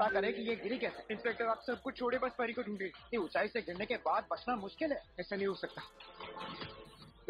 पता करें कि ये गिरी कैसे इंस्पेक्टर आप सब कुछ छोड़े बस परी को ढूंढे ऊंचाई से गिरने के बाद बचना मुश्किल है ऐसा नहीं हो सकता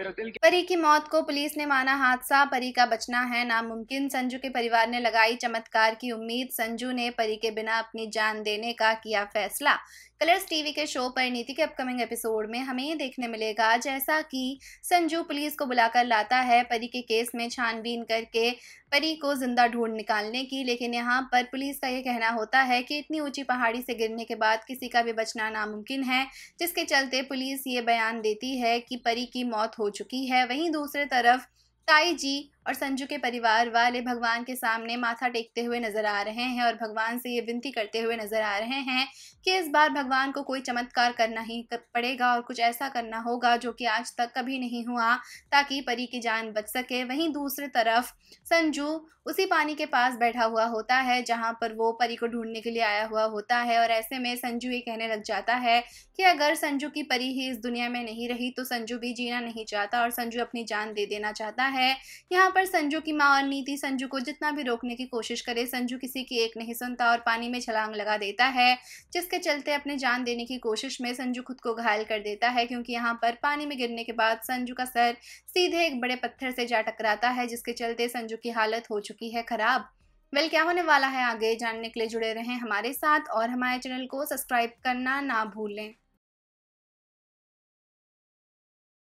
परी की मौत को पुलिस ने माना हादसा परी का बचना है नामुमकिन संजू के परिवार ने लगाई चमत्कार की उम्मीद संजू ने परी के बिना अपनी जान देने का किया फैसला कलर्स टीवी के शो परिणीति के अपकमिंग एपिसोड में हमें ये देखने मिलेगा जैसा कि संजू पुलिस को बुलाकर लाता है परी के केस में छानबीन करके परी को ज़िंदा ढूंढ निकालने की लेकिन यहाँ पर पुलिस का यह कहना होता है कि इतनी ऊंची पहाड़ी से गिरने के बाद किसी का भी बचना नामुमकिन है जिसके चलते पुलिस ये बयान देती है कि परी की मौत हो चुकी है वहीं दूसरे तरफ ताई जी और संजू के परिवार वाले भगवान के सामने माथा टेकते हुए नजर आ रहे हैं और भगवान से ये विनती करते हुए नजर आ रहे हैं कि इस बार भगवान को कोई चमत्कार करना ही पड़ेगा और कुछ ऐसा करना होगा जो कि आज तक कभी नहीं हुआ ताकि परी की जान बच सके वहीं दूसरी तरफ संजू उसी पानी के पास बैठा हुआ होता है जहाँ पर वो परी को ढूंढने के लिए आया हुआ होता है और ऐसे में संजू ये कहने लग जाता है कि अगर संजू की परी ही इस दुनिया में नहीं रही तो संजू भी जीना नहीं चाहता और संजू अपनी जान दे देना चाहता है यहाँ पर संजू की माँ और नीति संजू को जितना भी रोकने की कोशिश करे संजू किसी की एक नहीं सुनता और पानी में छलांग लगा देता है जिसके चलते अपने जान देने की कोशिश में संजू खुद को घायल कर देता है क्योंकि यहाँ पर पानी में गिरने के बाद संजू का सर सीधे एक बड़े पत्थर से जा टकराता है जिसके चलते संजू की हालत हो चुकी है खराब वेल क्या होने वाला है आगे जानने के लिए जुड़े रहें हमारे साथ और हमारे चैनल को सब्सक्राइब करना ना भूलें